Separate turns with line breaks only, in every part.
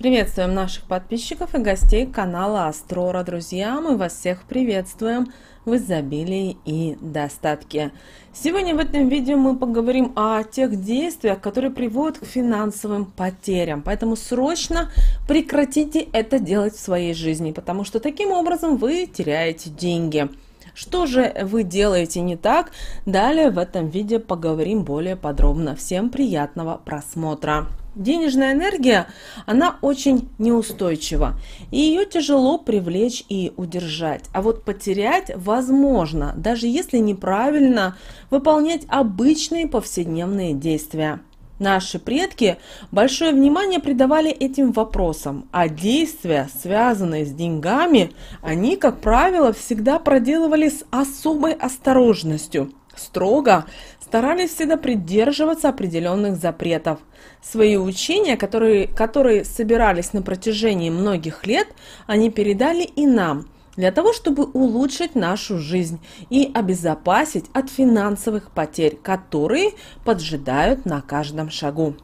Приветствуем наших подписчиков и гостей канала Астрора. Друзья, мы вас всех приветствуем в изобилии и достатке. Сегодня в этом видео мы поговорим о тех действиях, которые приводят к финансовым потерям. Поэтому срочно прекратите это делать в своей жизни, потому что таким образом вы теряете деньги. Что же вы делаете не так? Далее в этом видео поговорим более подробно. Всем приятного просмотра! Денежная энергия, она очень неустойчива, и ее тяжело привлечь и удержать. А вот потерять возможно, даже если неправильно выполнять обычные повседневные действия. Наши предки большое внимание придавали этим вопросам, а действия, связанные с деньгами, они, как правило, всегда проделывали с особой осторожностью – строго, старались всегда придерживаться определенных запретов. Свои учения, которые, которые собирались на протяжении многих лет, они передали и нам – для того, чтобы улучшить нашу жизнь и обезопасить от финансовых потерь, которые поджидают на каждом шагу.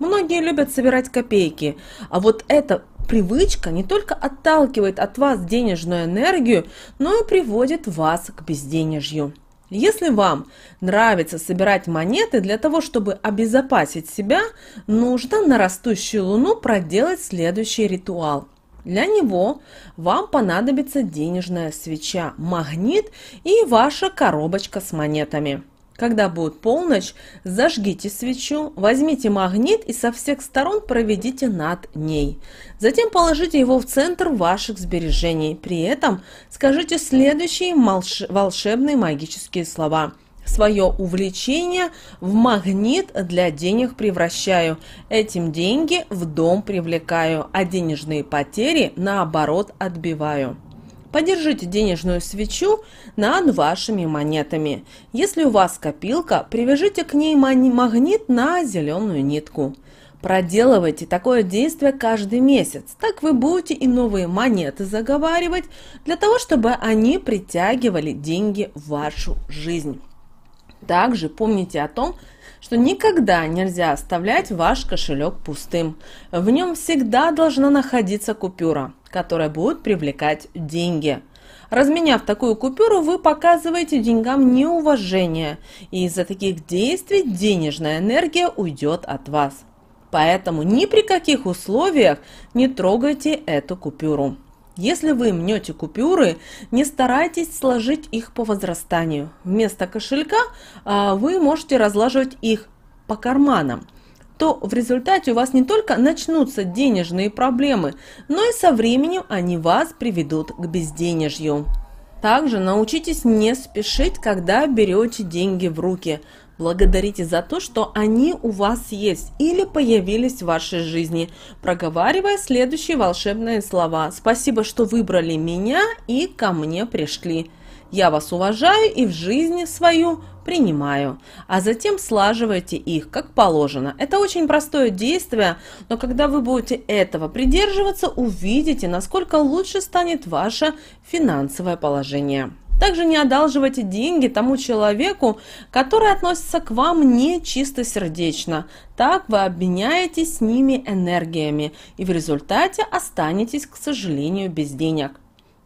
Многие любят собирать копейки, а вот эта привычка не только отталкивает от вас денежную энергию, но и приводит вас к безденежью. Если вам нравится собирать монеты, для того, чтобы обезопасить себя, нужно на растущую луну проделать следующий ритуал. Для него вам понадобится денежная свеча, магнит и ваша коробочка с монетами. Когда будет полночь, зажгите свечу, возьмите магнит и со всех сторон проведите над ней. Затем положите его в центр ваших сбережений. При этом скажите следующие волшебные магические слова. Свое увлечение в магнит для денег превращаю, этим деньги в дом привлекаю, а денежные потери наоборот отбиваю. Подержите денежную свечу над вашими монетами. Если у вас копилка, привяжите к ней магнит на зеленую нитку. Проделывайте такое действие каждый месяц. Так вы будете и новые монеты заговаривать для того, чтобы они притягивали деньги в вашу жизнь. Также помните о том, что никогда нельзя оставлять ваш кошелек пустым. В нем всегда должна находиться купюра, которая будет привлекать деньги. Разменяв такую купюру, вы показываете деньгам неуважение, и из-за таких действий денежная энергия уйдет от вас. Поэтому ни при каких условиях не трогайте эту купюру. Если вы мнете купюры, не старайтесь сложить их по возрастанию. Вместо кошелька а, вы можете разлаживать их по карманам то в результате у вас не только начнутся денежные проблемы, но и со временем они вас приведут к безденежью. Также научитесь не спешить, когда берете деньги в руки. Благодарите за то, что они у вас есть или появились в вашей жизни, проговаривая следующие волшебные слова. Спасибо, что выбрали меня и ко мне пришли. Я вас уважаю и в жизни свою принимаю, а затем слаживайте их, как положено. Это очень простое действие, но когда вы будете этого придерживаться, увидите, насколько лучше станет ваше финансовое положение. Также не одалживайте деньги тому человеку, который относится к вам не чисто сердечно. Так вы обменяетесь с ними энергиями и в результате останетесь, к сожалению, без денег.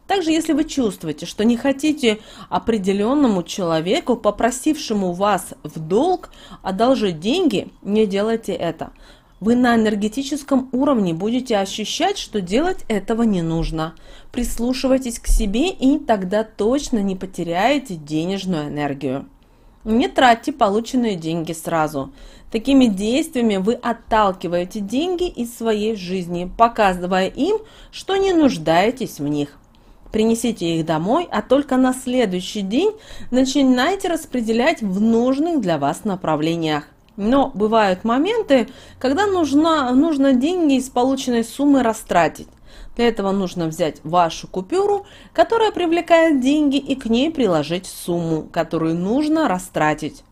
Также, если вы чувствуете, что не хотите определенному человеку, попросившему вас в долг, одолжить деньги, не делайте это. Вы на энергетическом уровне будете ощущать, что делать этого не нужно. Прислушивайтесь к себе и тогда точно не потеряете денежную энергию. Не тратьте полученные деньги сразу. Такими действиями вы отталкиваете деньги из своей жизни, показывая им, что не нуждаетесь в них. Принесите их домой, а только на следующий день начинайте распределять в нужных для вас направлениях. Но бывают моменты, когда нужно, нужно деньги из полученной суммы растратить. Для этого нужно взять вашу купюру, которая привлекает деньги, и к ней приложить сумму, которую нужно растратить.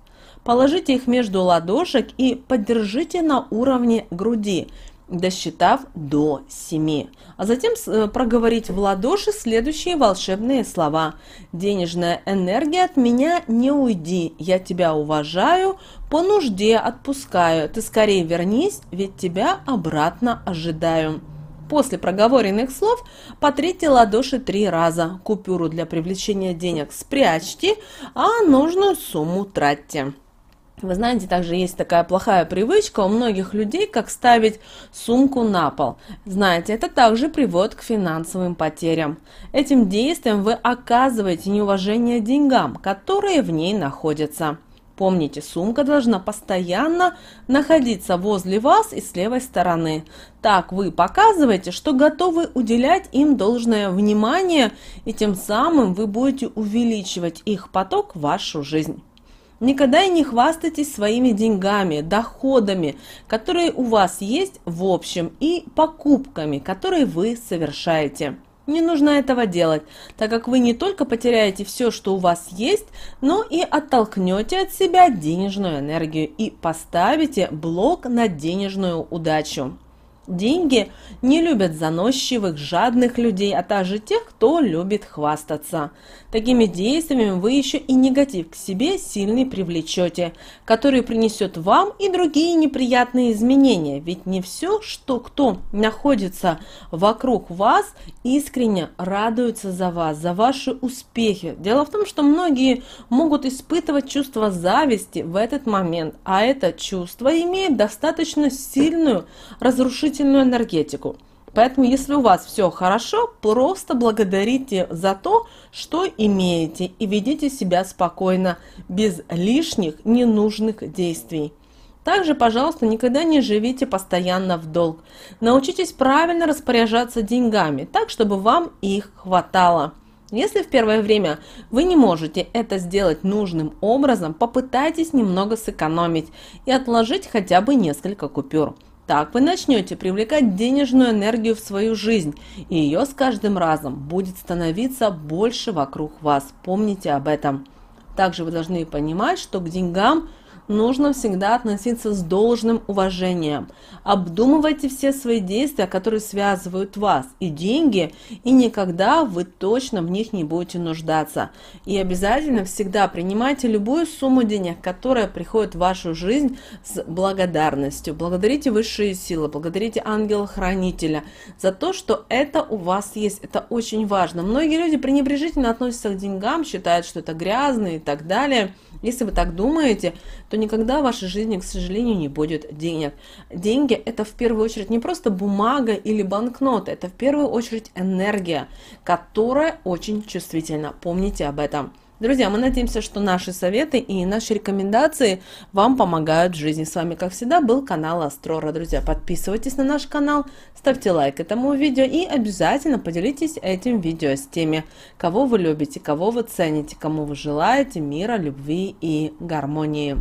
Положите их между ладошек и поддержите на уровне груди – досчитав до семи, а затем э, проговорить в ладоши следующие волшебные слова. «Денежная энергия от меня не уйди, я тебя уважаю, по нужде отпускаю, ты скорее вернись, ведь тебя обратно ожидаю». После проговоренных слов потрите ладоши три раза. Купюру для привлечения денег спрячьте, а нужную сумму тратьте. Вы знаете, также есть такая плохая привычка у многих людей, как ставить сумку на пол. Знаете, это также приводит к финансовым потерям. Этим действием вы оказываете неуважение деньгам, которые в ней находятся. Помните, сумка должна постоянно находиться возле вас и с левой стороны. Так вы показываете, что готовы уделять им должное внимание, и тем самым вы будете увеличивать их поток в вашу жизнь. Никогда и не хвастайтесь своими деньгами, доходами, которые у вас есть в общем, и покупками, которые вы совершаете. Не нужно этого делать, так как вы не только потеряете все, что у вас есть, но и оттолкнете от себя денежную энергию и поставите блок на денежную удачу. Деньги не любят заносчивых, жадных людей, а также тех, кто любит хвастаться. Такими действиями вы еще и негатив к себе сильный привлечете, который принесет вам и другие неприятные изменения. Ведь не все, что кто находится вокруг вас, искренне радуется за вас, за ваши успехи. Дело в том, что многие могут испытывать чувство зависти в этот момент, а это чувство имеет достаточно сильную разрушительную положительную энергетику. Поэтому, если у вас все хорошо, просто благодарите за то, что имеете, и ведите себя спокойно, без лишних ненужных действий. Также, пожалуйста, никогда не живите постоянно в долг. Научитесь правильно распоряжаться деньгами, так, чтобы вам их хватало. Если в первое время вы не можете это сделать нужным образом, попытайтесь немного сэкономить и отложить хотя бы несколько купюр. Так вы начнете привлекать денежную энергию в свою жизнь, и ее с каждым разом будет становиться больше вокруг вас. Помните об этом. Также вы должны понимать, что к деньгам – нужно всегда относиться с должным уважением. Обдумывайте все свои действия, которые связывают вас и деньги, и никогда вы точно в них не будете нуждаться. И обязательно всегда принимайте любую сумму денег, которая приходит в вашу жизнь с благодарностью. Благодарите высшие силы, благодарите ангела-хранителя за то, что это у вас есть. Это очень важно. Многие люди пренебрежительно относятся к деньгам, считают, что это грязно и так далее. Если вы так думаете, то никогда в вашей жизни, к сожалению, не будет денег. Деньги – это в первую очередь не просто бумага или банкноты, это в первую очередь энергия, которая очень чувствительна. Помните об этом. Друзья, мы надеемся, что наши советы и наши рекомендации вам помогают в жизни. С вами, как всегда, был канал Астрора. Друзья, подписывайтесь на наш канал, ставьте лайк этому видео и обязательно поделитесь этим видео с теми, кого вы любите, кого вы цените, кому вы желаете мира, любви и гармонии.